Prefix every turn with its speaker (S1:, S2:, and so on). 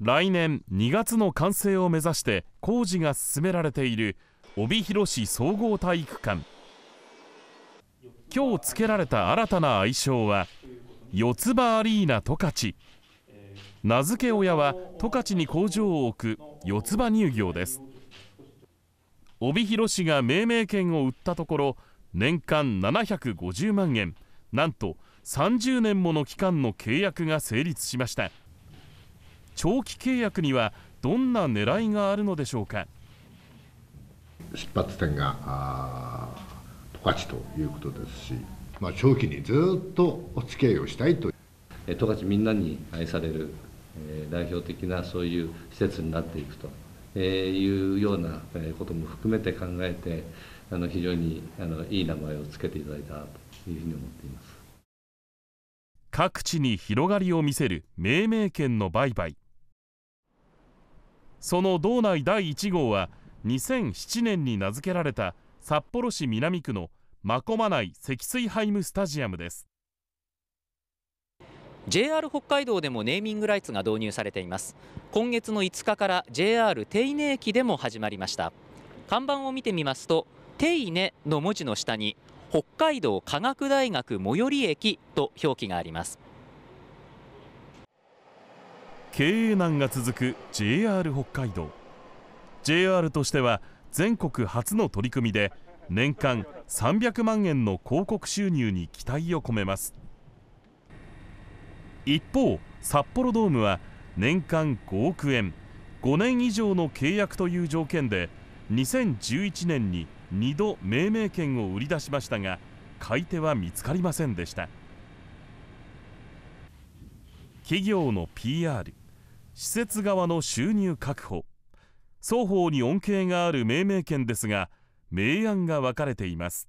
S1: 来年2月の完成を目指して工事が進められている帯広市総合体育館今日付けられた新たな愛称は四つ葉アリーナ十勝名付け親は十勝に工場を置く四つ葉乳業です帯広市が命名権を売ったところ年間750万円なんと30年もの期間の契約が成立しました長期契約にはどんな狙いがあるのでしょうか
S2: 出発点が十勝ということですし、まあ、長期にずっとお付き合いをしたいと十勝みんなに愛される、えー、代表的なそういう施設になっていくと、えー、いうようなこと
S1: も含めて考えてあの非常にあのいい名前を付けていただいたというふうに思っています各地に広がりを見せる命名権の売買。その道内第1号は2007年に名付けられた札幌市南区の真駒内積水ハイムスタジアムです JR 北海道でもネーミングライツが導
S2: 入されています今月の5日から JR 手稲駅でも始まりました看板を見てみますと手稲の文字の下に北海道科学大
S1: 学最寄り駅と表記があります経営難が続く JR 北海道 JR としては全国初の取り組みで年間300万円の広告収入に期待を込めます一方札幌ドームは年間5億円5年以上の契約という条件で2011年に2度命名権を売り出しましたが買い手は見つかりませんでした企業の PR 施設側の収入確保双方に恩恵がある命名権ですが明暗が分かれています